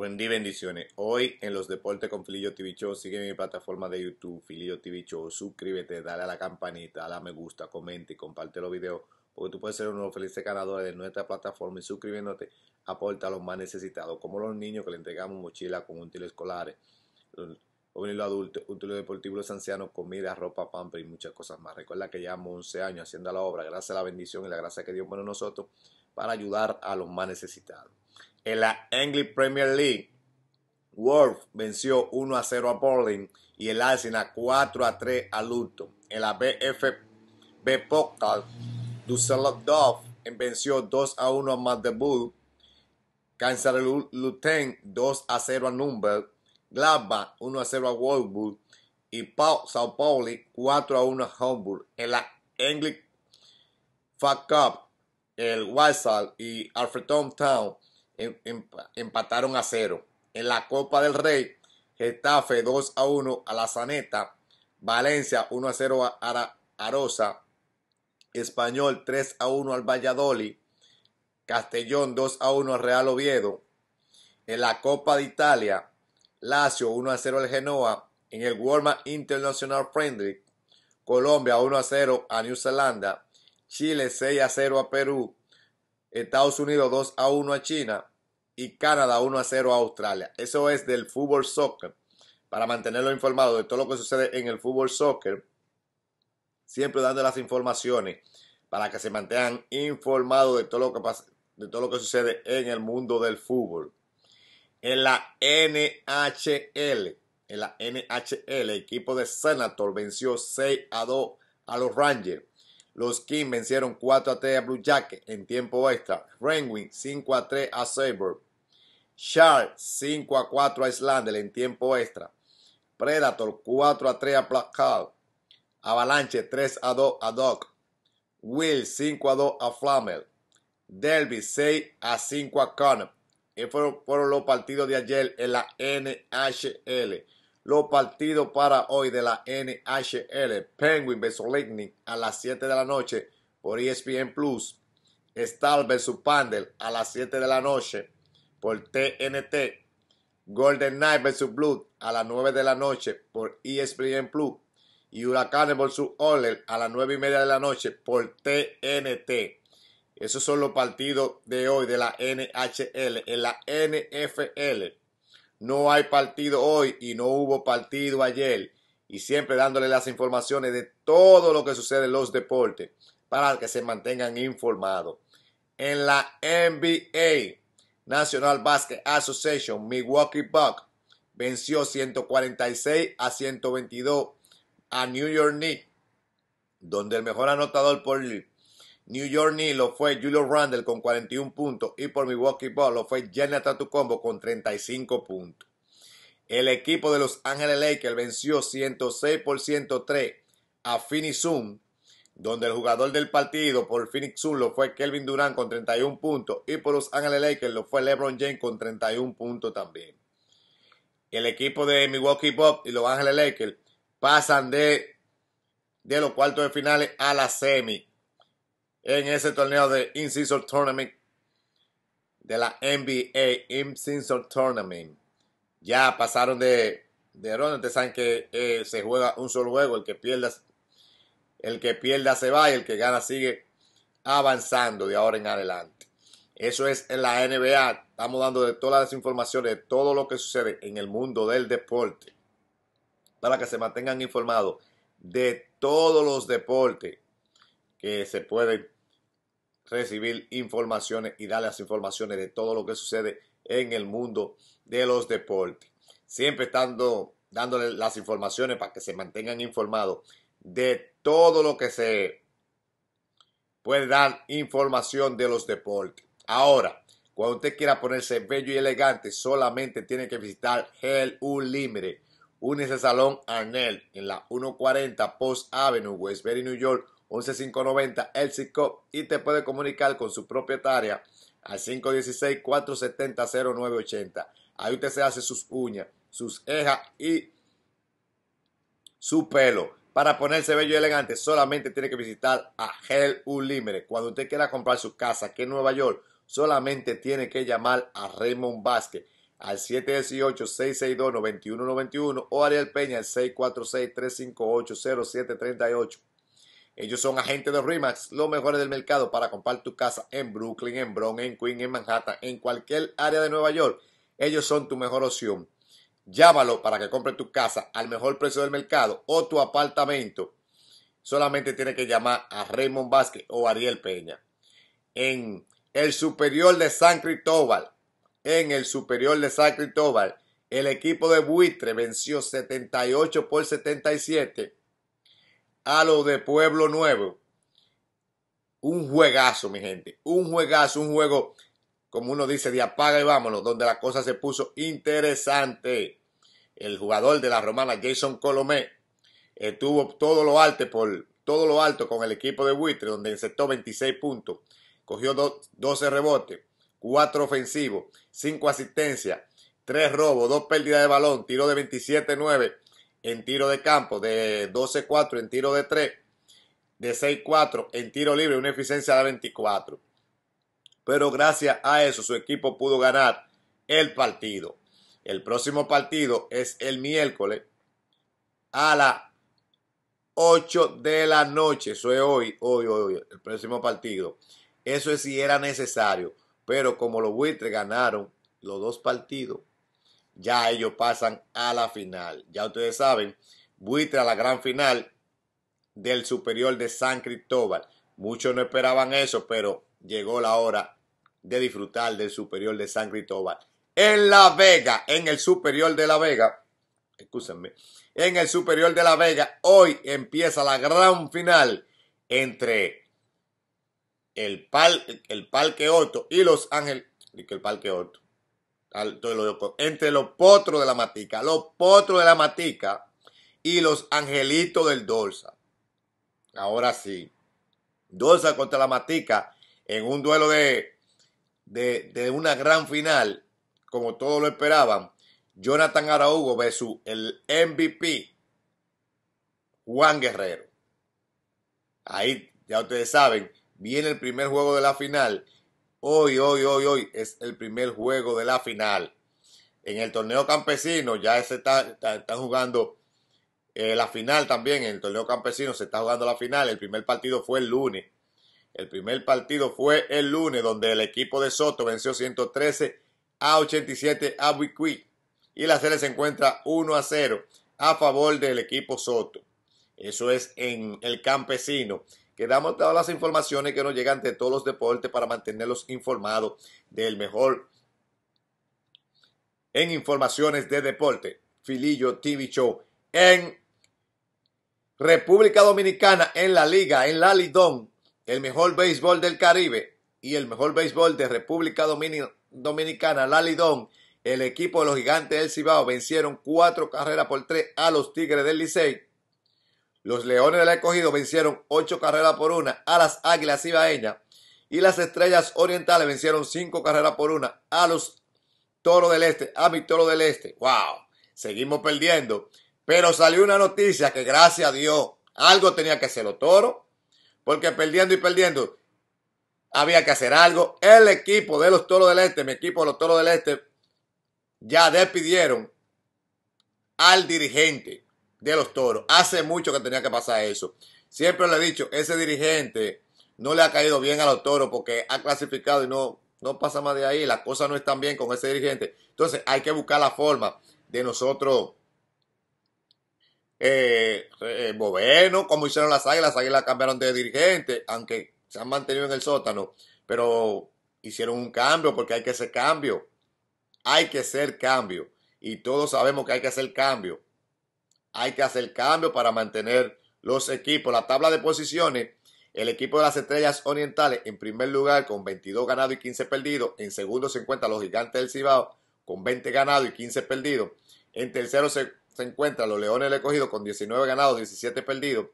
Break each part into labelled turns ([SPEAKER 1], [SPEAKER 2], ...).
[SPEAKER 1] Buen bendiciones. Hoy en los deportes con Filillo TV Show, sigue mi plataforma de YouTube, Filillo TV Show. Suscríbete, dale a la campanita, dale a me gusta, comenta y comparte los videos, porque tú puedes ser uno de los felices ganadores de nuestra plataforma y suscribiéndote aporta a los más necesitados, como los niños que le entregamos mochila con útiles escolares, jóvenes los adultos, útiles deportivos, los ancianos, comida, ropa, pamper y muchas cosas más. Recuerda que llevamos 11 años haciendo la obra, gracias a la bendición y la gracia que Dios pone nosotros para ayudar a los más necesitados. En la English Premier League, Wolves venció 1 a 0 a bowling y el Arsenal 4 a 3 a Luton. En la BFB Pokal, Dusseldorf venció 2 a 1 a Magdeburg. Kansas Lutten 2 a 0 a Nürnberg. Gladbach 1 a 0 a Wolfsburg y Pau, Sao Paulo 4 a 1 a Hamburg. En la English Fat Cup, el Salt y Alfred Town Em, empataron a cero. En la Copa del Rey, Getafe 2 a 1 a la Zaneta, Valencia 1 a 0 a Arosa, Español 3 a 1 al Valladolid, Castellón 2 a 1 al Real Oviedo. En la Copa de Italia, Lazio 1 a 0 al Genoa. En el Walmart International Friendly, Colombia 1 a 0 a New Zelanda. Chile 6 a 0 a Perú. Estados Unidos 2 a 1 a China y Canadá 1 a 0 a Australia. Eso es del fútbol soccer. Para mantenerlo informado de todo lo que sucede en el fútbol soccer, siempre dando las informaciones para que se mantengan informados de todo lo que de todo lo que sucede en el mundo del fútbol. En la NHL, en la NHL, el equipo de Senator venció 6 a 2 a los Rangers. Los Kings vencieron 4 a 3 a Blue Jackets en tiempo extra. Renwin 5 a 3 a Sabre. Shark 5 a 4 a Islander en tiempo extra. Predator 4 a 3 a Placard. Avalanche 3 a 2 a Doc. Will 5 a 2 a Flamel. Derby 6 a 5 a Connor. Esos fueron, fueron, los partidos de ayer en la NHL. Los partidos para hoy de la NHL. Penguin vs Lightning a las 7 de la noche por ESPN Plus. Star vs Pandel a las 7 de la noche por TNT, Golden Knight vs. Blood a las 9 de la noche por ESPN Plus y Huracanes vs. Oilers a las 9 y media de la noche por TNT. Esos son los partidos de hoy de la NHL. En la NFL no hay partido hoy y no hubo partido ayer. Y siempre dándole las informaciones de todo lo que sucede en los deportes para que se mantengan informados. En la NBA National Basket Association, Milwaukee Buck, venció 146 a 122 a New York Knicks, donde el mejor anotador por New York Knicks lo fue Julio Randle con 41 puntos y por Milwaukee Bucks lo fue Tatu Tatucombo con 35 puntos. El equipo de Los Ángeles Lakers venció 106 por 103 a Phoenix Suns donde el jugador del partido por Phoenix Sur lo fue Kelvin Durant con 31 puntos y por Los Angeles Lakers lo fue LeBron James con 31 puntos también. El equipo de Milwaukee Bucks y Los Angeles Lakers pasan de, de los cuartos de finales a la semi en ese torneo de Incisor Tournament de la NBA in Tournament. Ya pasaron de, de ronda. Ustedes saben que eh, se juega un solo juego. El que pierdas el que pierda se va y el que gana sigue avanzando de ahora en adelante. Eso es en la NBA. Estamos dando de todas las informaciones, de todo lo que sucede en el mundo del deporte. Para que se mantengan informados de todos los deportes que se pueden recibir informaciones y darles las informaciones de todo lo que sucede en el mundo de los deportes. Siempre estando dándole las informaciones para que se mantengan informados de todo lo que se puede dar información de los deportes. Ahora, cuando usted quiera ponerse bello y elegante, solamente tiene que visitar Gel Unlimited. Únese Salón Arnel en la 140 Post Avenue, Westbury, New York, 11590, el Cop. y te puede comunicar con su propietaria al 516-470-0980. Ahí usted se hace sus uñas, sus cejas y su pelo. Para ponerse bello y elegante, solamente tiene que visitar a Hell Unlimited. Cuando usted quiera comprar su casa aquí en Nueva York, solamente tiene que llamar a Raymond Vázquez al 718-662-9191 o Ariel Peña al 646-358-0738. Ellos son agentes de RIMAX, los mejores del mercado para comprar tu casa en Brooklyn, en Bronx, en Queens, en Manhattan, en cualquier área de Nueva York. Ellos son tu mejor opción. Llámalo para que compre tu casa al mejor precio del mercado o tu apartamento. Solamente tiene que llamar a Raymond Vázquez o Ariel Peña. En el Superior de San Cristóbal, en el Superior de San Cristóbal, el equipo de Buitre venció 78 por 77 a lo de Pueblo Nuevo. Un juegazo, mi gente. Un juegazo, un juego como uno dice, de apaga y vámonos, donde la cosa se puso interesante. El jugador de la romana Jason Colomé estuvo todo lo alto por todo lo alto con el equipo de Buitre, donde insertó 26 puntos, cogió 12 rebotes, 4 ofensivos, 5 asistencias, 3 robos, 2 pérdidas de balón, tiro de 27-9 en tiro de campo, de 12-4 en tiro de 3, de 6-4 en tiro libre, una eficiencia de 24 pero gracias a eso su equipo pudo ganar el partido. El próximo partido es el miércoles a las 8 de la noche. Eso es hoy, hoy, hoy, el próximo partido. Eso es si era necesario. Pero como los buitres ganaron los dos partidos, ya ellos pasan a la final. Ya ustedes saben, buitre a la gran final del superior de San Cristóbal. Muchos no esperaban eso, pero llegó la hora de disfrutar del Superior de San Cristóbal. En La Vega, en el Superior de La Vega, escúsenme, en el Superior de La Vega, hoy empieza la gran final entre el, pal el Parque Otto y Los Ángeles, el Parque Otto, entre los potros de la matica, los potros de la matica y los angelitos del dorsa. Ahora sí, Dorsa contra la matica en un duelo de de, una gran final, como todos lo esperaban, Jonathan Araujo versus el MVP Juan Guerrero. Ahí, ya ustedes saben, viene el primer juego de la final. Hoy, hoy, hoy, hoy es el primer juego de la final. En el torneo campesino ya se está, jugando eh, la final también. En el torneo campesino se está jugando la final. El primer partido fue el lunes. El primer partido fue el lunes, donde el equipo de Soto venció 113 a 87 a Buicuí. Y la serie se encuentra 1 a 0 a favor del equipo Soto. Eso es en el campesino. Quedamos todas las informaciones que nos llegan de todos los deportes para mantenerlos informados del mejor en informaciones de deporte. Filillo TV Show en República Dominicana, en la Liga, en la Lidón el mejor béisbol del Caribe y el mejor béisbol de República Dominicana, la Lidón, el equipo de los Gigantes del Cibao vencieron cuatro carreras por tres a los Tigres del Licey. Los Leones del Escogido vencieron ocho carreras por una a las Águilas Cibaeñas. Y las Estrellas Orientales vencieron cinco carreras por una a los Toros del Este, a mi Toro del Este. ¡Wow! Seguimos perdiendo. Pero salió una noticia que gracias a Dios algo tenía que hacer Toro porque perdiendo y perdiendo había que hacer algo. El equipo de los Toros del Este, mi equipo de los Toros del Este, ya despidieron al dirigente de los Toros. Hace mucho que tenía que pasar eso. Siempre le he dicho, ese dirigente no le ha caído bien a los Toros porque ha clasificado y no, pasa más de ahí. Las cosas no están bien con ese dirigente. Entonces hay que buscar la forma de nosotros eh, eh Como hicieron las águilas, las águilas cambiaron de dirigente, aunque se han mantenido en el sótano, pero hicieron un cambio porque hay que hacer cambio. Hay que hacer cambio. Y todos sabemos que hay que hacer cambio. Hay que hacer cambio para mantener los equipos. La tabla de posiciones, el equipo de las Estrellas Orientales en primer lugar con 22 ganados y 15 perdidos. En segundo se encuentran los Gigantes del Cibao con 20 ganados y 15 perdidos. En tercero se se encuentran los Leones del cogido con 19 ganados, 17 perdidos.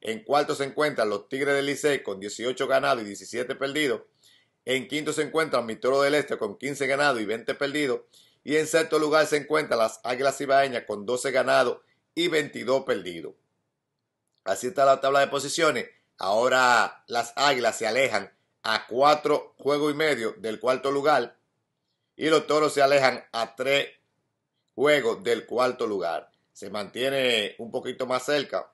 [SPEAKER 1] En cuarto se encuentran los Tigres del Licey con 18 ganados y 17 perdidos. En quinto se encuentran mi Toro del Este con 15 ganados y 20 perdidos. Y en sexto lugar se encuentran las Águilas Ibaeñas con 12 ganados y 22 perdidos. Así está la tabla de posiciones. Ahora las Águilas se alejan a cuatro juegos y medio del cuarto lugar. Y los Toros se alejan a tres juego del cuarto lugar. Se mantiene un poquito más cerca.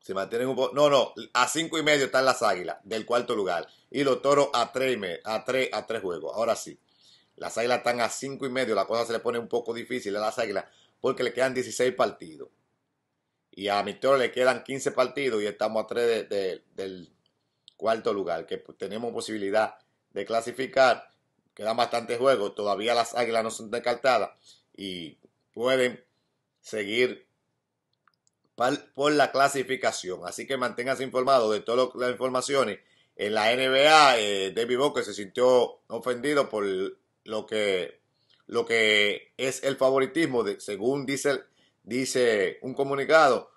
[SPEAKER 1] Se mantiene un poco. No, no. A cinco y medio están las águilas del cuarto lugar. Y los toros a tres, a tres, a tres juegos. Ahora sí. Las águilas están a cinco y medio. La cosa se le pone un poco difícil a las águilas porque le quedan 16 partidos. Y a mi toro le quedan 15 partidos y estamos a tres del cuarto lugar. Que tenemos posibilidad de clasificar Quedan bastantes juegos. Todavía las águilas no son descartadas. Y pueden seguir por la clasificación. Así que manténganse informados de todas las informaciones. En la NBA, eh, David Booker se sintió ofendido por lo que, lo que es el favoritismo, de, según dice, dice un comunicado.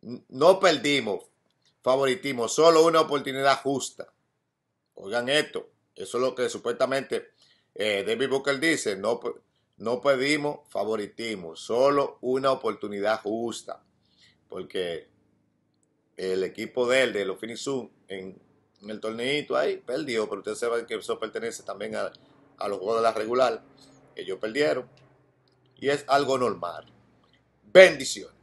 [SPEAKER 1] No perdimos favoritismo, solo una oportunidad justa. Oigan esto, eso es lo que supuestamente eh, David Booker dice, no, no pedimos favoritismo, solo una oportunidad justa, porque el equipo de él, de los Finisun, en, el torneito ahí, perdió, pero usted sabe que eso pertenece también a, a los juegos de la regular, ellos perdieron, y es algo normal. Bendiciones.